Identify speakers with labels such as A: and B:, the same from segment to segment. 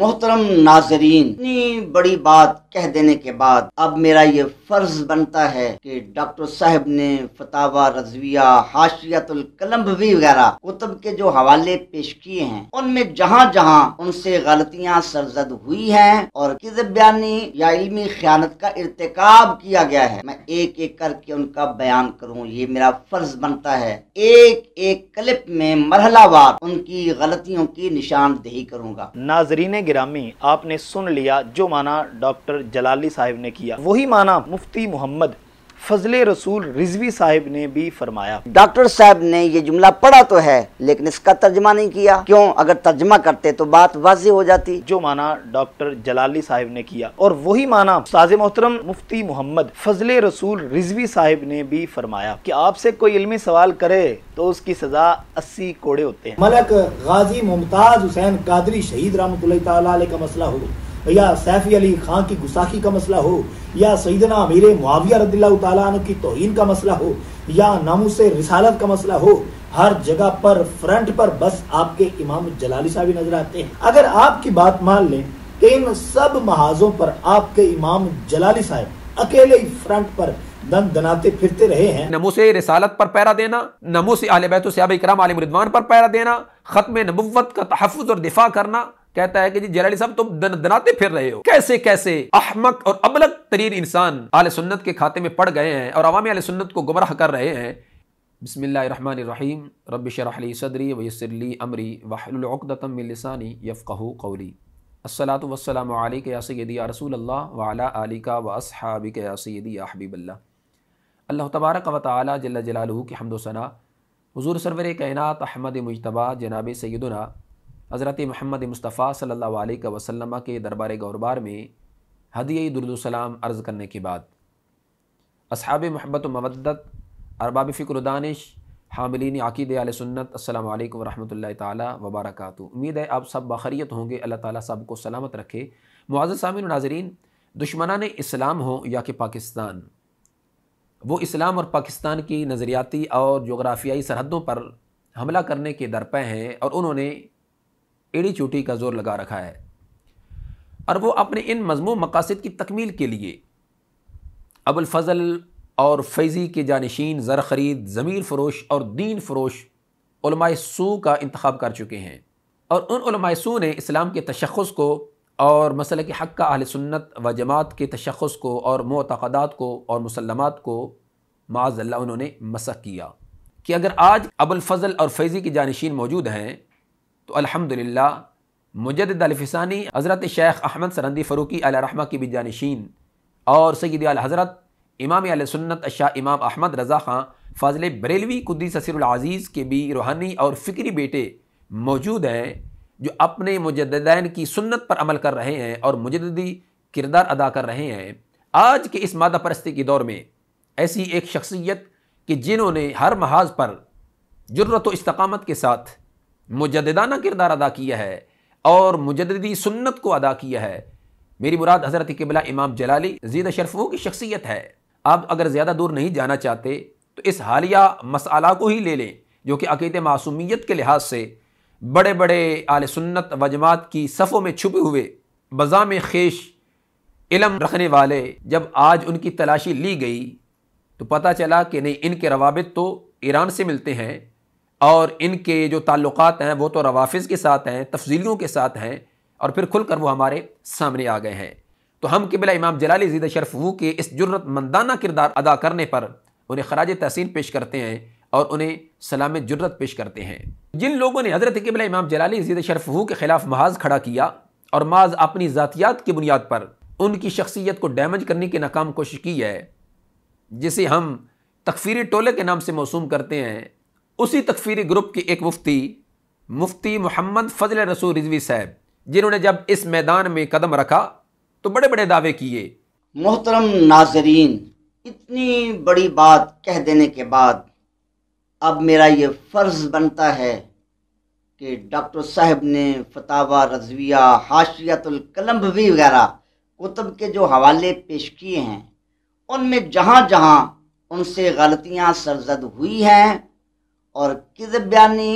A: मोहतरम नाजरीन इतनी बड़ी बात कह देने के बाद अब मेरा ये फर्ज बनता है कि डॉक्टर साहब ने फतावा रजविया हाशियातुल भी वगैरह कुतब के जो हवाले पेश किए हैं उनमें जहाँ जहाँ उनसे गलतियाँ सरजद हुई हैं और किस बयानी या इलमी ख्यानत का इरतकब किया गया है मैं एक एक करके उनका बयान करूँ ये मेरा फर्ज बनता है एक
B: एक क्लिप में मरहलावार उनकी गलतियों की निशानदेही करूँगा नाजरीन गिरामी आपने सुन लिया जो माना डॉक्टर जलाली साहिब ने किया वही माना मुफ्ती मोहम्मद फजले रसूल रिजवी साहिब ने भी फरमाया
A: डॉक्टर साहब ने ये जुमला पढ़ा तो है लेकिन इसका तर्जमा नहीं किया क्यों अगर तर्जमा करते तो बात वाजी हो जाती
B: जो माना डॉक्टर जलाली साहिब ने किया और वही माना साज मोहतरम मुफ्ती मोहम्मद फजले रसूल रिजवी साहिब ने भी फरमाया कि आपसे कोई इलमी सवाल करे तो उसकी सजा अस्सी कोड़े होते हैं मलक गाजी मुमताज हुसैन कादरी शहीद रहमत का मसला हो या सैफी अली खां की गुसाखी का मसला हो या सईदना अमीर मुआविया रदील्ला तन की तोहन का मसला हो या नामूस रिसालत का मसला हो हर जगह पर फ्रंट पर बस आपके इमाम जलाली साहब ही नजर आते हैं अगर आपकी बात मान लें कि इन सब महाजों पर आपके इमाम जलाली साहब अकेले ही फ्रंट पर दन दनाते फिरते रहे हैं
C: नमो से रिसालत पर पैरा देना नमो से आल बैत सयाब इक्राम आलिम रिदवान पर पैरा देना खत्म नबुवत का तहफ़ और दिफा करना कहता है कि जी जलाली साहब तुम दन, दनाते फिर रहे हो कैसे कैसे अहमक और अबलग तरीन इंसान आल सुन्नत के खाते में पड़ गए हैं और अवामी आल सुन्नत को गुमराह कर रहे हैं बसमीम रब शरहली सदरी वसरली अमरी वाहलतमिलसानी यफ़ू कौली असलात वसलम या या रसूल अल्लाह वाला अली का व या या हबीबल्ला अल्लाह तबारक व ताली जल जलालू की हमदोसना हजूर सरवर कैनात अहमद मुशतबा जनाब सैदुना हज़रत महमद मुस्तफ़ा सल्ला वसलम के दरबार गौरबार में हदय दुरुदसलाम अर्ज़ करने के बाद अब महबत मवदत अरबाब फ़िक्र दानिश हामिलीन आकीद आल सुन्नत अस्सलाम वालेकुम तबारक उम्मीद है आप सब बखरीत होंगे अल्लाह ताली सब को सलामत रखे मुआज़ सामिन नाजरीन दुश्मनान इस्लाम हो या कि पाकिस्तान वो इस्लाम और पाकिस्तान की नज़रियाती और जोग्राफियाई सरहदों पर हमला करने के दरपे हैं और उन्होंने एड़ी चोटी का जोर लगा रखा है और वो अपने इन मजमू मकासद की तकमील के लिए अबुलफ़ल और फैज़ी के जानशीन ज़र ख़रीद ज़मीर फरोश और दीन फरोश सू का इंतब कर चुके हैं और उन सू ने इस्लाम के तशखस को और मसल के हक़ का अहल सुन्नत व जमात के तशखस को और मतदात को और मुसलमत को माजल्ला उन्होंने मसक किया कि अगर आज अबुलफ़ल और फैज़ी के जानशीन मौजूद हैं तो अलहमदिल्ला मुजद अलफिसानी हज़रत शेख अहमद सरंदी फ़रूकी अलरहमा की जानशीन और सैद हज़रत इमाम सुन्नत शाह इमाम अहमद रज़ा ख़ान फ़ाजिल बरेलवी कुदी ससरज़ीज़ के भी रूहानी और फ़िक्री बेटे मौजूद हैं जो अपने मुजदैन की सुन्नत पर अमल कर रहे हैं और मुजदी किरदार अदा कर रहे हैं आज के इस मादा परस्ती के दौर में ऐसी एक शख्सियत कि जिन्होंने हर महाज पर जरूरत इस्तकामत के साथ मुजदाना किरदार अदा किया है और मुजदी सुन्नत को अदा किया है मेरी मुराद हज़रत किबला इमाम जलाली जीद शरफों की शख्सियत है आप अगर ज़्यादा दूर नहीं जाना चाहते तो इस हालिया मसाला को ही ले लें जो कि अकीद मासूमियत के लिहाज से बड़े बड़े आल सुन्नत वजमात की सफ़ों में छुपे हुए बज़ाम खेश इलम रखने वाले जब आज उनकी तलाशी ली गई तो पता चला कि नहीं इनके रवाबित तो ईरान से मिलते हैं और इनके जो ताल्लुक़ हैं वो तो रवाफ़ के साथ हैं तफजीलियों के साथ हैं और फिर खुलकर वो हमारे सामने आ गए हैं तो हम किबिला इमाम जलाली जीद शरफू के इस मंदाना किरदार अदा करने पर उन्हें खराज तहसीन पेश करते हैं और उन्हें सलाम जरूरत पेश करते हैं जिन लोगों ने हज़रत किबिला इमाम जलाली जीद शरफू के ख़िलाफ़ महाज खड़ा किया और माज अपनी जतियात की बुनियाद पर उनकी शख्सियत को डैमेज करने की नाकाम कोशिश की है जिसे हम तकफीरी टोले के नाम से मौसू करते हैं उसी तकफीरी ग्रुप की एक मुफ्ती मुफ्ती मोहम्मद फजल रसूल रिजवी साहब जिन्होंने जब इस मैदान में कदम रखा तो बड़े बड़े दावे किए मोहतरम नाजरीन
A: इतनी बड़ी बात कह देने के बाद अब मेरा ये फ़र्ज़ बनता है कि डॉक्टर साहब ने फतावा रजविया हाशियातुलकलम भी वगैरह कुतब के जो हवाले पेश किए हैं उनमें जहाँ जहाँ उनसे गलतियाँ सरजद हुई हैं और किस बयानी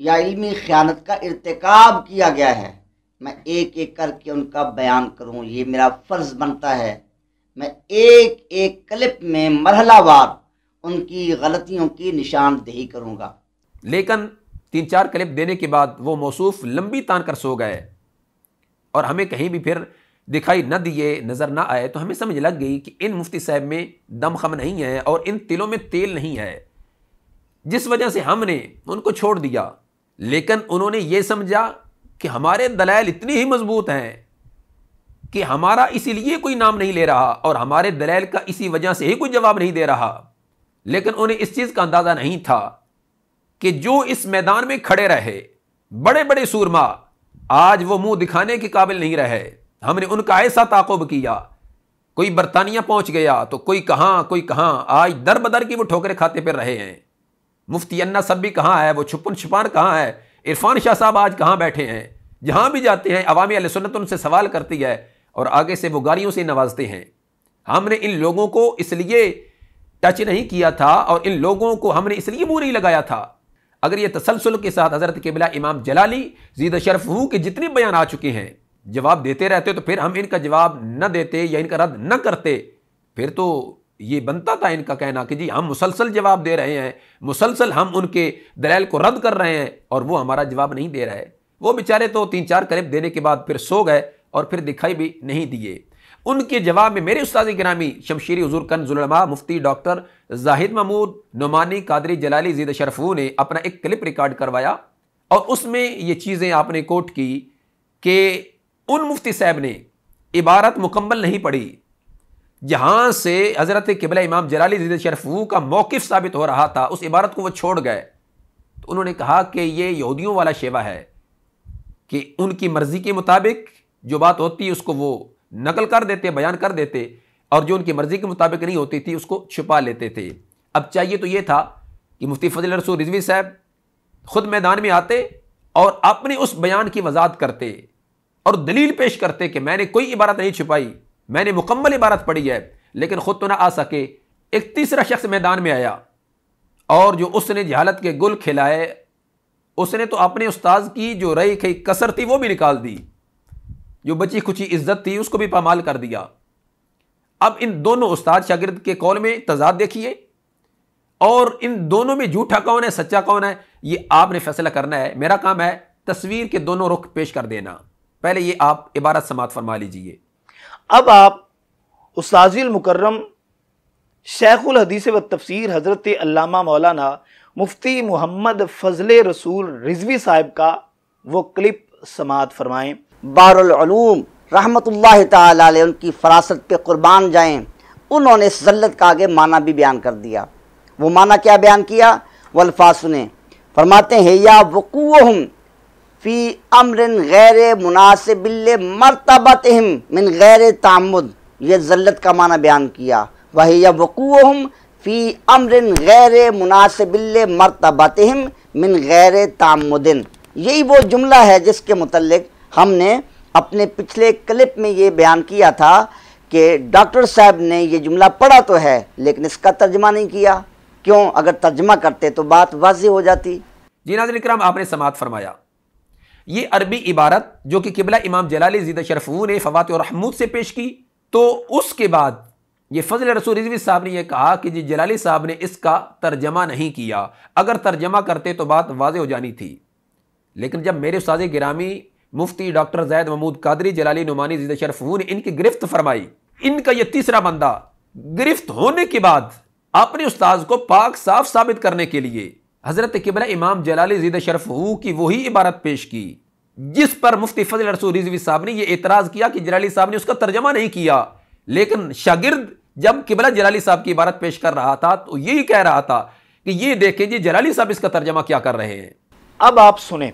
A: या इलमी ख़यानत का इरतकब किया गया है मैं एक एक करके उनका बयान करूँ ये मेरा फ़र्ज़ बनता है मैं एक एक क्लिप में मरहलावार उनकी गलतियों की निशानदेही करूँगा
C: लेकिन तीन चार क्लिप देने के बाद वो मौसू लंबी तान कर सो गए और हमें कहीं भी फिर दिखाई न दिए नज़र ना आए तो हमें समझ लग गई कि इन मुफ्ती साहब में दमखम नहीं है और इन तिलों में तेल नहीं है जिस वजह से हमने उनको छोड़ दिया लेकिन उन्होंने ये समझा कि हमारे दलाल इतनी ही मजबूत हैं कि हमारा इसीलिए कोई नाम नहीं ले रहा और हमारे दलाल का इसी वजह से ही कोई जवाब नहीं दे रहा लेकिन उन्हें इस चीज़ का अंदाज़ा नहीं था कि जो इस मैदान में खड़े रहे बड़े बड़े सूरमा आज वो मुंह दिखाने के काबिल नहीं रहे हमने उनका ऐसा ताकुब किया कोई बरतानिया पहुंच गया तो कोई कहाँ कोई कहाँ आज दर बदर की वो ठोकरे खाते पर रहे हैं मुफ्ती अन्ना सब भी कहाँ है वो छुपन छुपान कहाँ है इरफान शाह साहब आज कहाँ बैठे हैं जहाँ भी जाते हैं अवामी अलसनत उनसे सवाल करती है और आगे से वो गाड़ियों से नवाजते हैं हमने इन लोगों को इसलिए टच नहीं किया था और इन लोगों को हमने इसलिए मुँह नहीं लगाया था अगर ये तसलसल के साथ हज़रत किबला इमाम जलाली जीद शरफ हूँ के जितने बयान आ चुके हैं जवाब देते रहते तो फिर हम इनका जवाब न देते या इनका रद्द न करते फिर तो ये बनता था इनका कहना कि जी हम मुसलसल जवाब दे रहे हैं मुसलसल हम उनके दलाल को रद्द कर रहे हैं और वो हमारा जवाब नहीं दे रहा है वो बेचारे तो तीन चार करीब देने के बाद फिर सो गए और फिर दिखाई भी नहीं दिए उनके जवाब में मेरे उस्ताद गिरामी शमशीरी हजूर कन जुलमा मुफ्ती डॉक्टर जाहिद महमूद नुमानी कादरी जलाली जीद शरफू ने अपना एक क्लिप रिकॉर्ड करवाया और उसमें ये चीज़ें आपने कोट की कि उन मुफ्ती साहब ने इबारत मुकम्मल नहीं पढ़ी जहाँ से हज़रत किबला इमाम जलाली जद शरफू का मौक़ साबित हो रहा था उस इबारत को वो छोड़ गए तो उन्होंने कहा कि ये यहूदियों वाला शेवा है कि उनकी मर्ज़ी के मुताबिक जो बात होती उसको वो नकल कर देते बयान कर देते और जो उनकी मर्ज़ी के मुताबिक नहीं होती थी उसको छुपा लेते थे अब चाहिए तो ये था कि मुफ्ती फजल रसूल रिजवी साहब खुद मैदान में आते और अपने उस बयान की वजात करते और दलील पेश करते कि मैंने कोई इबारत नहीं छुपाई मैंने मुकम्मल इबारत पढ़ी है लेकिन ख़ुद तो ना आ सके एक तीसरा शख्स मैदान में आया और जो उसने जहालत के गुल खिलाए उसने तो अपने उस्ताद की जो रई खई कसर थी वो भी निकाल दी जो बची खुची इज्जत थी उसको भी पामाल कर दिया अब इन दोनों उस्ताद शागिर्द के कौल में तजाद देखिए और इन दोनों में झूठा कौन है सच्चा कौन है ये आपने फैसला करना है मेरा काम है तस्वीर के दोनों रुख पेश कर देना पहले ये आप इबारत समात फरमा लीजिए अब आप मुकर्रम
B: शेखुल हदीस व तफसर हज़रत अल्लामा मौलाना मुफ्ती मोहम्मद फजल रसूल रिजवी साहब का वो क्लिप समात फरमाएँ बारूम
A: रहमत ला उनकी फरासत पे कुर्बान जाएं उन्होंने इस जल्लत का आगे माना भी बयान कर दिया वो माना क्या बयान किया वल्फा सुने फरमाते हैं या वकूहम फ़ी अमर गैर मुनासिबिल मरतबत मिन गैर तामुद यह जल्लत का माना बयान किया वही यह हम फ़ी अमर गैर मुनासिबिल मरतबत हम मिन गैर तामुदिन यही वो जुमला है जिसके मतलब हमने अपने पिछले क्लिप में ये बयान किया था कि डॉक्टर साहब ने यह जुमला पढ़ा तो है लेकिन इसका तर्जमा नहीं किया क्यों अगर तर्जमा करते तो बात वाजी हो जाती
C: जी नाजन इक्राम आपने समात फरमाया ये अरबी इबारत जो कि किबला इमाम जलाल जीद शरफू ने फवात और महमूद से पेश की तो उसके बाद ये फजल रसूल रिजवी साहब ने यह कहा कि जी जलाली साहब ने इसका तर्जमा नहीं किया अगर तर्जमा करते तो बात वाज हो जानी थी लेकिन जब मेरे उस गिरामी मुफ्ती डॉक्टर जैद महमूद कादरी जलाली नुमानी जीद शरफू ने इनकी गिरफ्त फरमाई इनका यह तीसरा बंदा गिरफ्त होने के बाद अपने उस्ताद को पाक साफ साबित करने के लिए हज़रत किबला इमाम जलाली जीद शरफू की वही इबारत पेश की जिस पर मुफ्ती फजल रसूल रिजवी साहब ने यह एतराज़ किया कि जलाली साहब ने उसका तर्जमा नहीं किया लेकिन शागिर्द जब किबला जलाली साहब की इबारत पेश कर रहा था तो यही कह रहा था कि ये देखें जी जलाली साहब इसका तर्जमा क्या कर रहे हैं अब आप सुने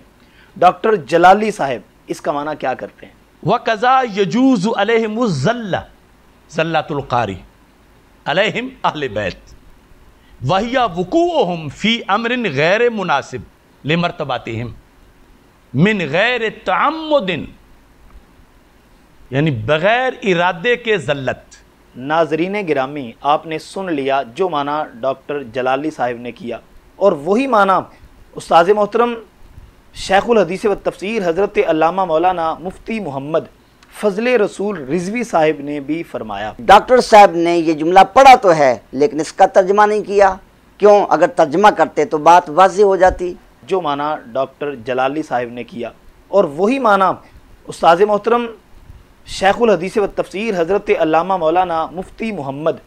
C: डॉक्टर जलाली साहब इसका माना क्या करते हैं वह कज़ा यजूज अलहमुजल्ला जल्लातुल्कारी अलहम अहल बैत वहिया हम फ़ी अमरिन गैर मुनासिब
B: ले मरतबातम मिन गैर तमदिन यानी बग़ैर इरादे के जल्लत नाजरीन गिरामी आपने सुन लिया जो माना डॉक्टर जलाली साहिब ने किया और वही माना उस्ताद मोहतरम शेखुल हदीस व तफसर हज़रत मौलाना मुफ्ती मोहम्मद फजल रसूल रिजवी साहब ने भी फरमाया
A: डॉक्टर साहब ने ये जुमला पढ़ा तो है लेकिन इसका तर्जमा नहीं किया क्यों अगर तर्जमा करते तो बात वाज हो जाती
B: जो माना डॉक्टर जलाली साहब ने किया और वही माना उस्ताद मोहतरम शेखुल हदीस व तफसर हज़रत अलामा मौलाना मुफ्ती मोहम्मद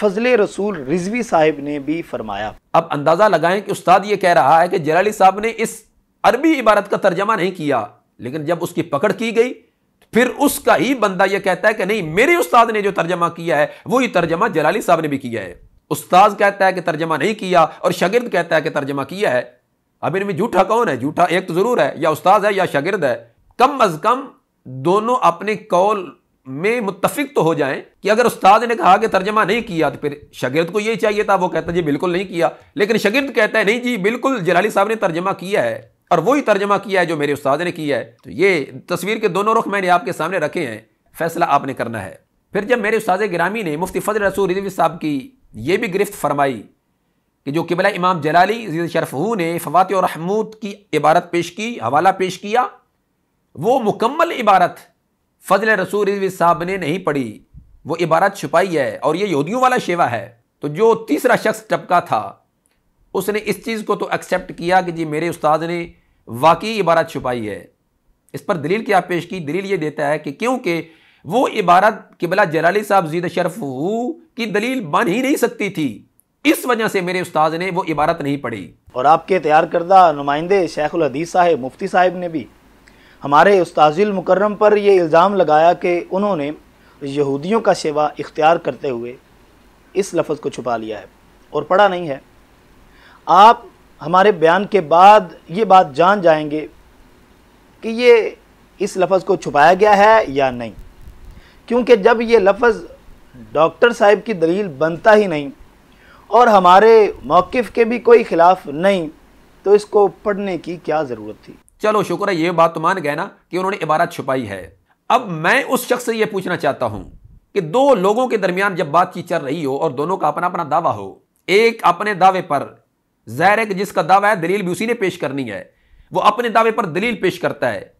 B: फजल
C: रसूल रिजवी साहिब ने भी फरमाया अब अंदाज़ा लगाएं कि उस्ताद ये कह रहा है कि जलाली साहब ने इस अरबी इबारत का तर्जमा नहीं किया लेकिन जब उसकी पकड़ की गई फिर उसका ही बंदा यह कहता है कि नहीं मेरे उस्ताद ने जो तर्जमा किया है वही तर्जमा जलाली साहब ने भी किया है उस्ताद कहता है कि तर्जमा नहीं किया और शगिर्द कहता है कि तर्जमा किया है अब इनमें झूठा कौन है झूठा एक तो ज़रूर है या उस्ताद है या शगिर्द है कम अज़ कम दोनों अपने कौल में मुतफिक तो हो जाए कि अगर उस्ताद ने कहा कि तर्जमा नहीं किया तो फिर शगिर्द को यही चाहिए था वो कहता जी बिल्कुल नहीं किया लेकिन शगिर्द कहता है नहीं जी बिल्कुल जलाली साहब ने तर्जमा किया है और वही तर्जमा किया है जो मेरे उस्ताद ने किया है तो ये तस्वीर के दोनों रुख मैंने आपके सामने रखे हैं फैसला आपने करना है फिर जब मेरे उस्ताद ग्रामी ने मुफ्ती फजल रसूल रिजवी साहब की ये भी गिरफ्त फरमाई कि जो किबला इमाम जलाली जीद शरफहू ने फवात और महमूद की इबारत पेश की हवाला पेश किया वो मुकम्मल इबारत फजल रसूल रिजवी साहब ने नहीं पढ़ी वो इबारत छुपाई है और ये यहूदियों वाला शेवा है तो जो तीसरा शख्स टपका था उसने इस चीज़ को तो एक्सेप्ट किया कि जी मेरे उस्ताद ने वाकई इबारत छुपाई है इस पर दलील क्या पेश की दलील ये देता है कि क्योंकि वो इबारत किबला जलाली साहब जीद शरफ की दलील बन ही नहीं सकती थी इस वजह से मेरे उस्ताद ने वो इबारत नहीं पढ़ी
B: और आपके तैयार करदा नुमाइंदे शेखुल हदीस साहेब मुफ्ती साहब ने भी हमारे उस्ताजिल मुकर्रम पर यह इल्ज़ाम लगाया कि उन्होंने यहूदियों का सेवा इख्तियार करते हुए इस लफ्ज़ को छुपा लिया है और पढ़ा नहीं है आप हमारे बयान के बाद ये बात जान जाएंगे कि ये इस लफ्ज़ को छुपाया गया है या नहीं क्योंकि जब ये लफ्ज़ डॉक्टर साहब की दलील बनता ही नहीं और हमारे मौक़ के भी कोई ख़िलाफ़ नहीं तो इसको
C: पढ़ने की क्या ज़रूरत थी चलो शुक्र है ये बात तो मान गए ना कि उन्होंने इबारत छुपाई है अब मैं उस शख्स से ये पूछना चाहता हूं कि दो लोगों के दरमियान जब बातचीत चल रही हो और दोनों का अपना अपना दावा हो एक अपने दावे पर जाहिर है कि जिसका दावा है दलील भी उसी ने पेश करनी है वो अपने दावे पर दलील पेश करता है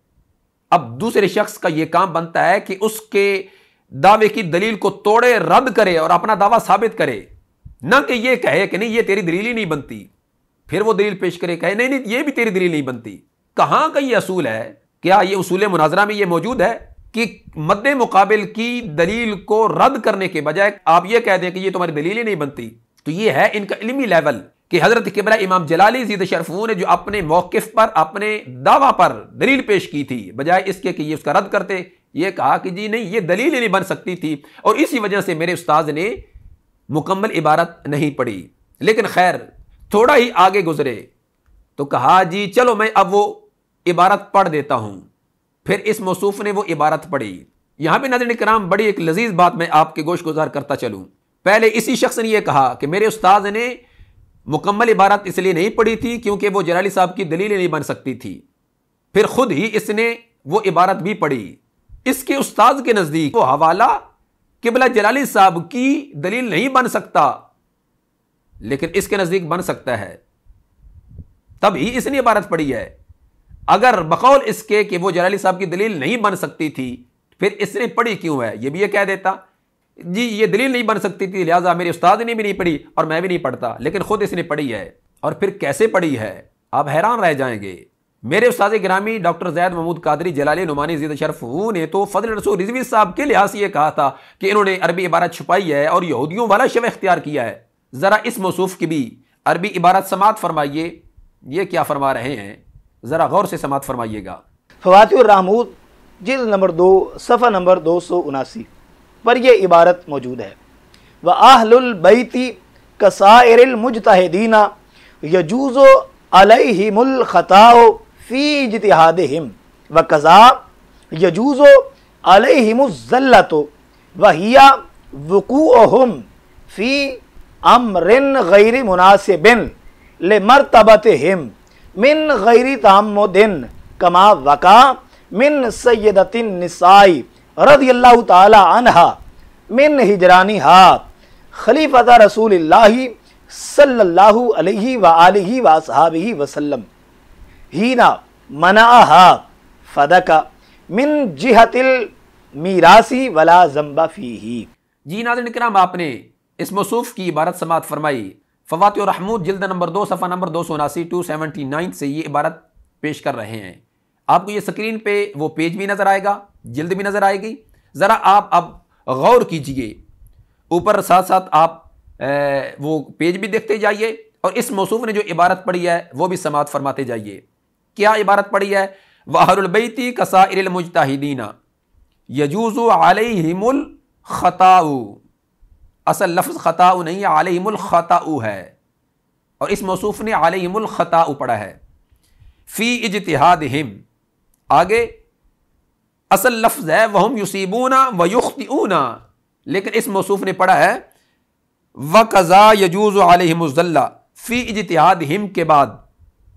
C: अब दूसरे शख्स का यह काम बनता है कि उसके दावे की दलील को तोड़े रद्द करे और अपना दावा साबित करे ना कि यह कहे कि नहीं ये तेरी दलील ही नहीं बनती फिर वो दलील पेश करे कहे नहीं नहीं ये भी तेरी दलील नहीं बनती कहाँ का ये असूल है क्या ये उसूल मुनाजरा में ये मौजूद है कि मद्दे मुकाबिल की दलील को रद्द करने के बजाय आप ये कह दें कि ये तुम्हारी दलील ही नहीं बनती तो ये है इनका इलमी लेवल कि हज़रत किबला इमाम जलाली जीद शरफू ने जो अपने मौक़ पर अपने दावा पर दलील पेश की थी बजाय इसके कि ये उसका रद्द करते ये कहा कि जी नहीं ये दलील ही नहीं बन सकती थी और इसी वजह से मेरे उस्ताद ने मुकम्मल इबारत नहीं पढ़ी लेकिन खैर थोड़ा ही आगे गुजरे तो कहा जी चलो मैं अब वो इबारत पढ़ देता हूँ फिर इस मौसूफ ने वो इबारत पढ़ी यहाँ पर नजर कराम बड़ी एक लजीज बात मैं आपके गोश गुजार करता चलूँ पहले इसी शख्स ने यह कहा कि मेरे उस्ताद ने मुकम्मल इबारत इसलिए नहीं पड़ी थी क्योंकि वो जलाली साहब की दलील नहीं बन सकती थी फिर खुद ही इसने वो इबारत भी पढ़ी इसके उस्ताद के नज़दीक वो हवाला किबला जलाली साहब की दलील नहीं बन सकता लेकिन इसके नज़दीक बन सकता है तभी इसने इबारत पढ़ी है अगर बकौल इसके कि वो जलाली साहब की दलील नहीं बन सकती थी फिर इसने पढ़ी क्यों है यह भी यह कह देता जी ये दलील नहीं बन सकती थी लिहाजा मेरे उस्ताद ने भी नहीं पढ़ी और मैं भी नहीं पढ़ता लेकिन ख़ुद इसने पढ़ी है और फिर कैसे पढ़ी है आप हैरान रह जाएंगे मेरे उस्ताद ग्रामी डॉक्टर जैद महमूद कादरी जलाली नुमानी जीद शरफ ने तो फजल रसूल रिजवी साहब के लिहाज से ये कहा था कि इन्होंने अरबी इबारत छुपाई है और यहूदियों वाला शव इख्तियार किया है ज़रा इस मौसूफ की भी अरबी इबारत समात फरमाइए ये क्या फरमा रहे हैं ज़रा गौर से समात फरमाइएगा
B: फवातुर रामूद जिल नंबर दो सफ़ा नंबर दो सौ उनासी पर यह इबारत मौजूद है व आहलबैती मुजतहदीना यजूज़ो अलहमुलख़ताओ फ़ी जतहाद हिम व कज़ा यजूज़ो अलहमुज़ल्लत वहिया वकूहम फ़ी अमरन गैर मुनासिबिन ले मरतबत हिम मिन गैरी तमोदिन कमा वका मिन सैदतिन निसाई रदी अल्लाह तहा मिन हिजरानी हा खलीफत रसूल सल्ला वसहाब वसलम हीना मनाहा फदका मिन जिहतिल मीरासी वला जम्बा फी ही
C: जी नाजन कराम आपने इस मसूफ़ की इबारत समात फरमाई फवात रहमूद जिल्द नंबर दो सफ़ा नंबर दो सौ उनासी टू सेवेंटी नाइन से ये इबारत पेश कर रहे हैं आपको ये स्क्रीन पे वो पेज भी नज़र आएगा जल्द भी नज़र आएगी ज़रा आप अब गौर कीजिए ऊपर साथ साथ आप वो पेज भी देखते जाइए और इस मौसू ने जो इबारत पढ़ी है वो भी समात फरमाते जाइए क्या इबारत पढ़ी है वाहरबैती कसाइलमुजताहिदीना यजूज़ आलहिमुल ख़ताऊ असल लफ्ज़ ख़ताऊ नहीं आलहिमुल ख़ताऊ है और इस मौसू ने आलहिमुल ख़ताऊ पढ़ा है फ़ी इजतहाद हिम आगे असल लफ्ज है वहम युसीबूना व ऊना लेकिन इस मौसूफ ने पढ़ा है व कज़ा यजूज आलिमजल्ला फ़ी इजतहाद हिम के बाद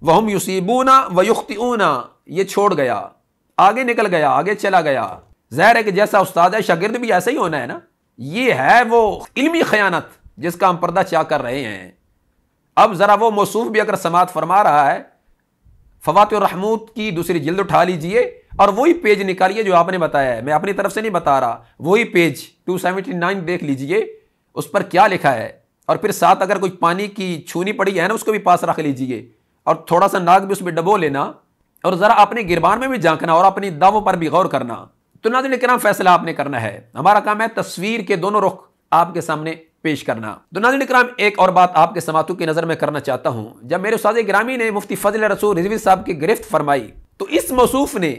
C: वहम युसीबूना व ऊना ये छोड़ गया आगे निकल गया आगे चला गया जहर है कि जैसा उस्ताद है शागिर्द भी ऐसा ही होना है ना ये है वो इल्मी खयानत जिसका हम पर्दा चा कर रहे हैं अब ज़रा वो मौसूफ भी अगर समात फरमा रहा है फवात रहमूत की दूसरी जल्द उठा लीजिए और वही पेज निकालिए जो आपने बताया है मैं अपनी तरफ से नहीं बता रहा वही पेज 279 देख लीजिए उस पर क्या लिखा है और फिर साथ अगर कोई पानी की छूनी पड़ी है ना उसको भी पास रख लीजिए और थोड़ा सा नाक भी उसमें डबो लेना और ज़रा अपने गिरबान में भी झांकना और अपनी दावों पर भी गौर करना तो नाजन कराम फैसला आपने करना है हमारा काम है तस्वीर के दोनों रुख आपके सामने पेश करना तो नाजन कराम एक और बात आपके समातों की नज़र में करना चाहता हूँ जब मेरे उस ग्रामी ने मुफ्ती फजल रसूल रिजवी साहब की गिरफ्त फरमाई तो इस मौसूफ ने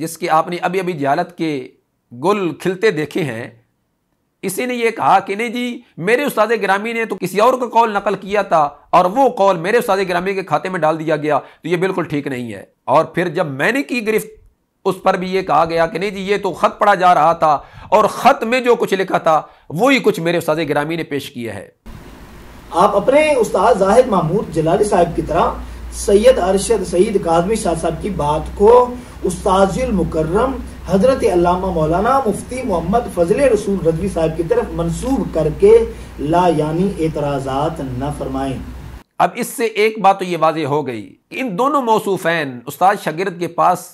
C: जिसके आपने अभी अभी जालत के गुल खिलते देखे हैं इसी ने यह कहा कि नहीं जी मेरे उस्ताद ग्रामी ने तो किसी और का कॉल नकल किया था और वो कॉल मेरे उस्ताद ग्रामी के खाते में डाल दिया गया तो ये बिल्कुल ठीक नहीं है और फिर जब मैंने की गिरफ्त उस पर भी ये कहा गया कि नहीं जी ये तो ख़त पढ़ा जा रहा था और ख़त में जो कुछ लिखा था वही कुछ मेरे उस्ताद ग्रामी ने पेश किया है
B: आप अपने उस्ताद जाहिद महमूद जलाली साहब की तरह सैयद अरशद सईद काजमी शाह साहब की बात को उस्ताजुल मुकर्रम हजरत अल्लामा मौलाना मुफ्ती मोहम्मद फजल रसूल रजवी साहब की तरफ मंसूब करके ला यानी
C: एतराज़ात न फरमाए अब इससे एक बात तो ये वाजे हो गई कि इन दोनों मौसूफैन उस्ताद शगिरद के पास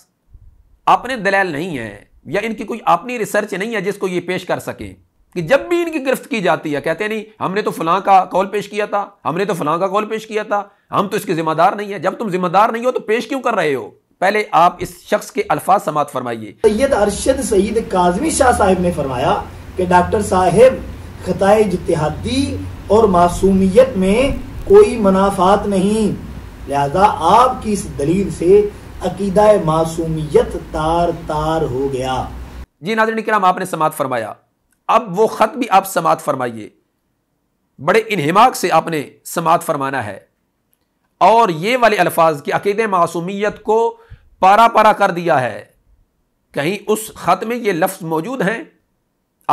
C: अपने दलैल नहीं है या इनकी कोई अपनी रिसर्च नहीं है जिसको ये पेश कर सकें कि जब भी इनकी गिरफ्त की जाती है कहते नहीं हमने तो फलां का कॉल पेश किया था हमने तो फलां का कॉल पेश किया था हम तो इसके जिम्मेदार नहीं है जब तुम जिम्मेदार नहीं हो तो पेश क्यों कर रहे हो पहले आप इस शख्स के अल्फाज समात फरमाइए
B: सैयद अरशद सईद काजमी शाह साहब ने फरमाया कि डॉक्टर साहेब खताए जितिहादी और मासूमियत में कोई मुनाफात नहीं लिहाजा आपकी इस दलील से अकीदा मासूमियत तार तार हो गया
C: जी नाजरन कराम आपने समात फरमाया अब वो ख़त भी आप समात फरमाइए बड़े इनहिमाक से आपने समात फरमाना है और ये वाले अल्फाज की अकीद मासूमियत को पारा पारा कर दिया है कहीं उस ख़त में ये लफ्ज़ मौजूद हैं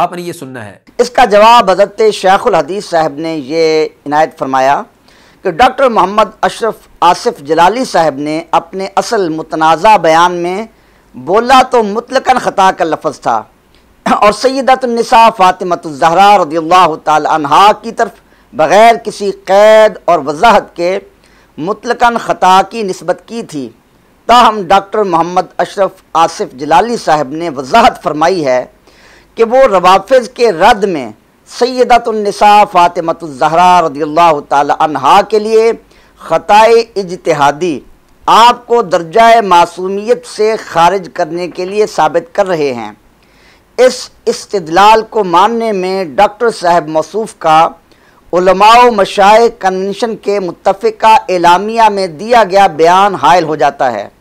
C: आपने ये सुनना है
A: इसका जवाब हजरत शेखुल हदीस साहब ने ये इनायत फरमाया कि डॉक्टर मोहम्मद अशरफ आसिफ जलाली साहब ने अपने असल मुतनाज़ा बयान में बोला तो मुतलकन ख़ता का लफज था और सैदतनसा फ़ातिमतज़हरा रदील्ला तहा की तरफ बग़ैर किसी कैद और वजाहत के मुतलकन ख़ता की नस्बत की थी ताहम डॉक्टर मोहम्मद अशरफ आसिफ जलाली साहब ने वजाहत फरमाई है कि वो रवाफज के रद्द में सैदतनिसा फ़ातिमतज़हरा रदील्ला तहा के लिए ख़त इजतहादी आपको दर्जा मासूमियत से खारिज करने के लिए साबित कर रहे हैं इस इस्तलाल को मानने में डॉक्टर साहब मसूफ का मशाए कन्वेंशन के मुतफ़ा एलामिया में दिया गया बयान हायल हो जाता है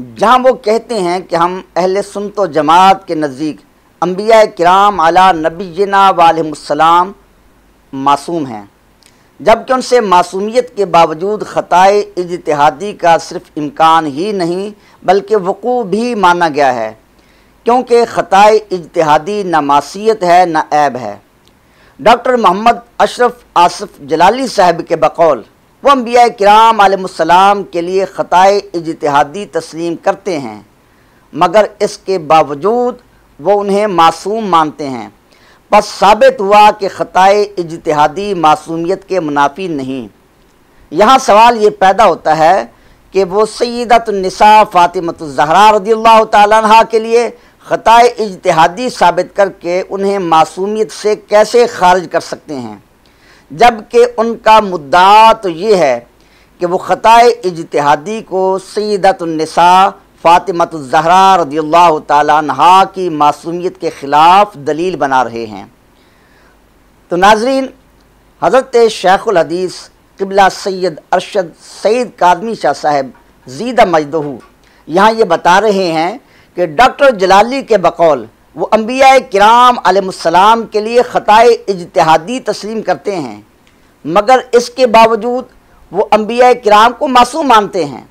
A: जहाँ वो कहते हैं कि हम अहल सुनत जमात के नज़दीक अम्बिया कराम अला नबीना वालमसलाम मासूम हैं जबकि उनसे मासूमियत के बावजूद ख़ाए इजतहादी का सिर्फ इम्कान ही नहीं बल्कि वक़ू भी माना गया है क्योंकि ख़ाए इजतहादी न मासीत है ना ऐब है डॉक्टर मोहम्मद अशरफ आसफ़ जलाली साहब के बकौल वो अम्बिया कराम आलम के लिए ख़ाए इजतहादी तस्लीम करते हैं मगर इसके बावजूद वो उन्हें मासूम मानते हैं बस साबित हुआ कि ख़ाए इजतहादी मासूमियत के मुनाफी नहीं यहाँ सवाल ये पैदा होता है कि वो सैदतनिसा फ़ातिमतज़हरा जहरा अल्लाह तह के लिए ख़ाए इजतहादी साबित करके उन्हें मासूमियत से कैसे खारिज कर सकते हैं जबकि उनका मुद्दा तो ये है कि वो ख़ाए इजतहादी को सैदतनिसा फ़ातिमत ज़हरा रदी अल्लाह तहा की मासूमियत के ख़िलाफ़ दलील बना रहे हैं तो नाजरीन हज़रत शेख़ुलहदीस किबला सैद अरशद सैद कादमी शाह साहब जीदा मजदहू यहाँ ये बता रहे हैं कि डॉक्टर जलाली के बकौल वो अम्बिया कराम आलम के लिए ख़ाए इजतहादी तस्लीम करते हैं मगर इसके बावजूद वो अम्बिया कराम को मासूम मानते हैं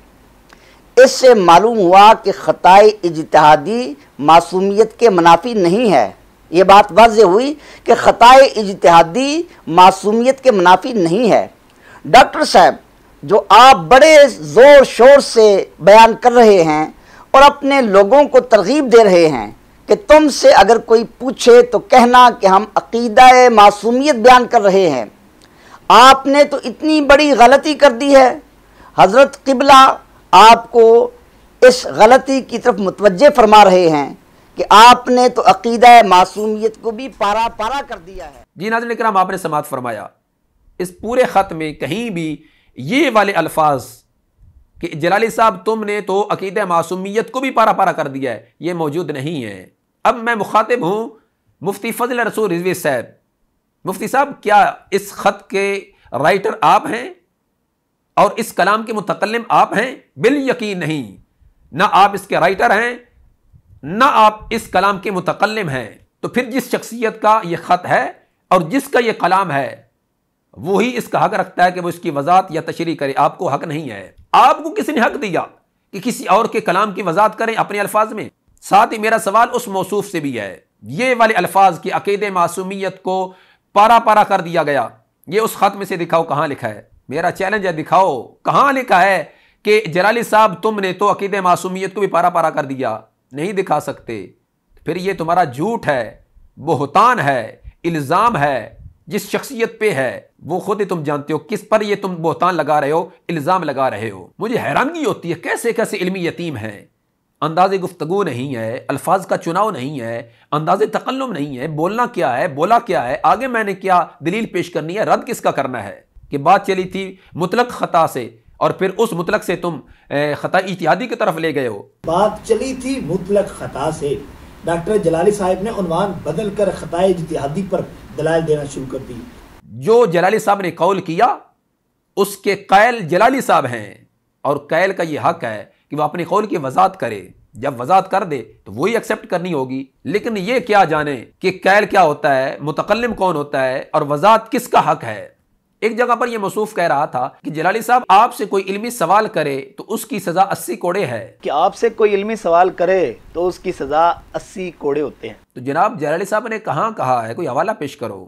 A: इससे मालूम हुआ कि खतए इजतहादी मासूमियत के मुनाफी नहीं है ये बात वाज हुई कि खतए इजतहादी मासूमियत के मुनाफी नहीं है डॉक्टर साहब जो आप बड़े ज़ोर शोर से बयान कर रहे हैं और अपने लोगों को तरगीब दे रहे हैं कि तुमसे अगर कोई पूछे तो कहना कि हम अकीदा मासूमियत बयान कर रहे हैं आपने तो इतनी बड़ी गलती कर दी है हज़रत किबला आपको इस गलती की तरफ मुतवजह फरमा रहे हैं
C: कि आपने तो अकीदा मासूमियत को भी पारा पारा कर दिया है जी नाजन कराम आपने समात फरमाया इस पूरे ख़त में कहीं भी ये वाले अल्फाज कि जलाली साहब तुमने तो अकीद मासूमियत को भी पारा पारा कर दिया है ये मौजूद नहीं है अब मैं मुखातिब हूँ मुफ्ती फजल रसूल रिजवी साहब मुफ्ती साहब क्या इस ख़त के राइटर आप हैं और इस कलाम के मुतकलम आप हैं बिल यकीन नहीं ना आप इसके राइटर हैं ना आप इस कलाम के मुतकलम हैं तो फिर जिस शख्सियत का ये ख़त है और जिसका ये कलाम है वही इसका हक रखता है कि वो इसकी वजात या तशरी करे आपको हक नहीं है आपको किसी ने हक दिया कि किसी और के कलाम की वजात करें अपने अल्फाज में साथ ही मेरा सवाल उस मौसू से भी है ये वाले अल्फाज की अकेदे मासूमियत को पारा पारा कर दिया गया ये उस ख़त में से दिखाओ कहाँ लिखा है मेरा चैलेंज है दिखाओ कहाँ लिखा है कि जलाली साहब तुमने तो अकीद मासूमियत को भी पारा पारा कर दिया नहीं दिखा सकते फिर ये तुम्हारा झूठ है बोहतान है इल्ज़ाम है जिस शख्सियत पे है वो खुद ही तुम जानते हो किस पर ये तुम बोहतान लगा रहे हो इल्ज़ाम लगा रहे हो मुझे हैरानगी होती है कैसे कैसे इल्मी यतीम है अंदाज गुफ्तगु नहीं है अल्फाज का चुनाव नहीं है अंदाज तकल्लुम नहीं है बोलना क्या है बोला क्या है आगे मैंने क्या दलील पेश करनी है रद्द किसका करना है कि बात चली थी मुतलक खता से और फिर उस मुतलक से तुम खता इतिहादी की तरफ ले गए हो
B: बात चली थी मुतलक खता से डॉक्टर जलाली साहब ने उनवान बदल कर खता इतिहादी पर दलाल देना शुरू कर दी
C: जो जलाली साहब ने कौल किया उसके कैल जलाली साहब हैं और कैल का ये हक है कि वह अपने कौल की वजात करे जब वजात कर दे तो वही एक्सेप्ट करनी होगी लेकिन ये क्या जाने कि कैल क्या होता है मुतकलम कौन होता है और वजात किसका हक है एक जगह पर यह मसूफ कह रहा था कि जलाली साहब आपसे कोई इल्मी सवाल करे तो उसकी सजा अस्सी कोड़े है कि आपसे कोई इल्मी सवाल करे तो उसकी सजा अस्सी कोड़े होते हैं तो जनाब जलाली साहब ने कहाँ कहा है कोई हवाला पेश करो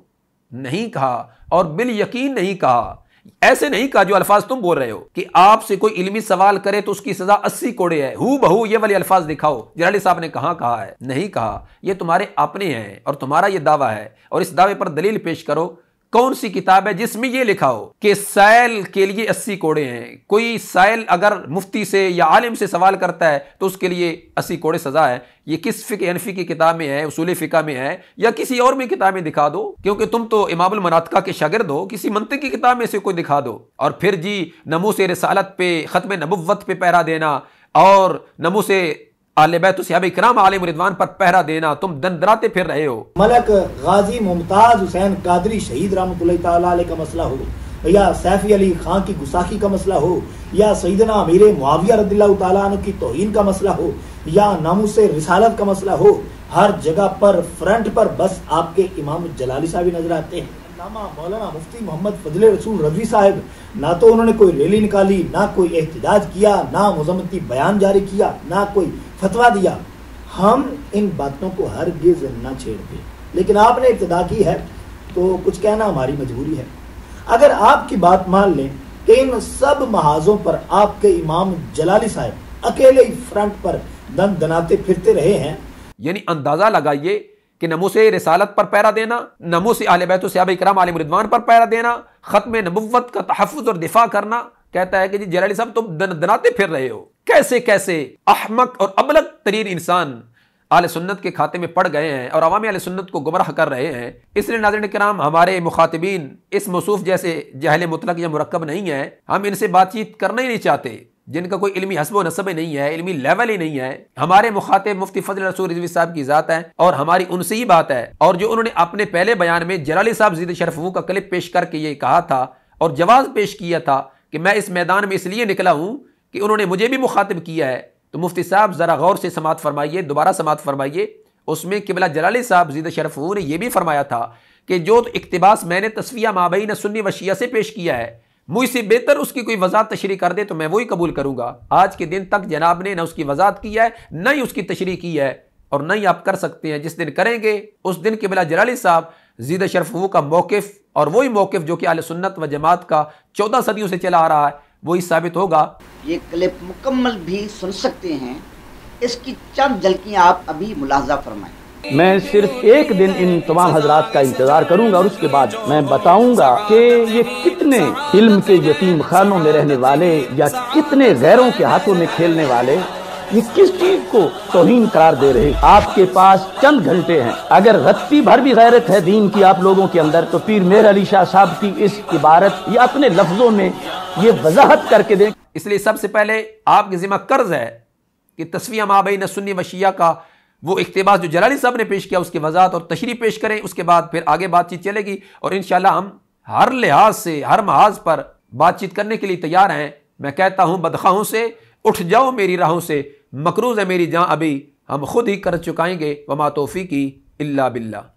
C: नहीं कहा और बिल यकीन नहीं कहा ऐसे नहीं कहा जो अल्फाज तुम बोल रहे हो कि आपसे कोई इल्मी सवाल करे तो उसकी सजा अस्सी कोड़े है हु बहू ये वाले अल्फाज दिखाओ जलाली साहब ने कहा कहा है नहीं कहा यह तुम्हारे अपने हैं और तुम्हारा यह दावा है और इस दावे पर दलील पेश करो कौन सी किताब है जिसमें यह लिखा हो कि सैल के लिए अस्सी कोड़े हैं कोई सैल अगर मुफ्ती से या आलिम से सवाल करता है तो उसके लिए अस्सी कोड़े सजा है ये किस फिक एनफी की किताब में है उसूल फ़िका में है या किसी और में किताब में दिखा दो क्योंकि तुम तो इमामुल मनातका के शागिर्द हो किसी मंत्र की किताब में से कोई दिखा दो और फिर जी नमो से रसालत पे ख़त्म नबुवत पे पैरा देना और नमो से आले बैतु बैत इकराम आले मुरिदवान पर पहरा देना तुम दंदराते फिर रहे हो
B: मलक गाजी मुमताज हुसैन कादरी शहीद तआला रामत का मसला हो या सैफी अली खान की गुसाखी का मसला हो या सईदना अमीर मुआविया रदिल्लाहु तआला अन्हु की तौहीन का मसला हो या नामू से रिसालत का मसला हो हर जगह पर फ्रंट पर बस आपके इमाम जलाली साहब नजर आते हैं नामा मौलाना मुफ्ती मोहम्मद फजल रसूल रजवी साहब ना तो उन्होंने कोई रैली निकाली ना कोई एहतजाज किया ना मजम्मती बयान जारी किया ना कोई फतवा दिया हम इन बातों को हर गिज ना छेड़ते लेकिन आपने इब्तदा की है तो कुछ कहना हमारी मजबूरी है अगर आपकी बात मान लें कि इन सब महाजों पर आपके इमाम जलाली साहब अकेले फ्रंट पर दन दनाते फिरते रहे हैं
C: यानी अंदाजा लगाइए कि नमो से रसालत पर पैरा देना नमो से आल बैतु सब इक्राम आलिम रिदवान पर पैरा देना ख़त्म नबुवत का तहफ़ और दिफा करना कहता है कि जी जलाली साहब तुम दन दनाते फिर रहे हो कैसे कैसे अहमक और अबलग तरीन इंसान आल सुन्नत के खाते में पड़ गए हैं और अवामी आल सुन्नत को गुमराह कर रहे हैं इसलिए नाजन कराम हमारे मुखातबीन इस मसूफ जैसे जहल मुतलक या मरकब नहीं है हम इनसे बातचीत करना ही नहीं चाहते जिनका कोई इलमी हसब नसब नहीं है इलमी लेवल ही नहीं है हमारे मुखातिब मुफ्ती फजल रसूल रिजवी साहब की ज़ात है और हमारी उनसे ही बात है और जो उन्होंने अपने पहले बयान में जलाली साहब जीद शरफू का क्लिप पेश करके ये कहा था और जवाब पेश किया था कि मैं इस मैदान में इसलिए निकला हूँ कि उन्होंने मुझे भी मुखातिब किया है तो मुफ्ती साहब ज़रा गौर से समात फरमाइए दोबारा समात फरमाइए उसमें किबला जलाली साहब जीद शरफू ने यह भी फरमाया था कि जो इकतबास मैंने तस्वीर माबई ने सुन्नी वशिया से पेश किया है मुझसे बेहतर उसकी कोई वजात तशरी कर दे तो मैं वही कबूल करूंगा आज के दिन तक जनाब ने ना उसकी वजात की है ना ही उसकी तशरी की है और ना ही आप कर सकते हैं जिस दिन करेंगे उस दिन के बिला जलाली साहब जीद शरफ वो का मौकफ और वही मौकफ जो कि आल सुन्नत व जमात का चौदह सदियों से चला आ रहा है वही साबित होगा ये क्लिप मुकम्मल भी सुन सकते हैं इसकी चंद झलकियाँ आप अभी
A: मुलाजा फरमाएं
C: मैं सिर्फ एक दिन इन तमाम हजरात का इंतजार करूंगा और उसके बाद मैं बताऊंगा कि ये कितने इल्म के यतीम खानों में रहने वाले या कितने गैरों के हाथों में खेलने वाले ये किस चीज को तोहीन करार दे रहे आपके पास चंद घंटे हैं अगर रत्ती भर भी गैरत है दीन की आप लोगों के अंदर तो पीर मेहर अली शाह साहब की इस इबारत या अपने लफ्जों में ये वजाहत करके दें इसलिए सबसे पहले आपके जिम्मा कर्ज है कि तस्वीर माबई न सुन्नी वशिया का वो इकतेबास जो जलाली साहब ने पेश किया उसकी वजात और तशरी पेश करें उसके बाद फिर आगे बातचीत चलेगी और इन हम हर लिहाज से हर महाज पर बातचीत करने के लिए तैयार हैं मैं कहता हूँ बदखाहों से उठ जाओ मेरी राहों से मकरूज़ है मेरी जहाँ अभी हम खुद ही कर चुकाएंगे वमा तोफ़ी की अल्ला बिल्ला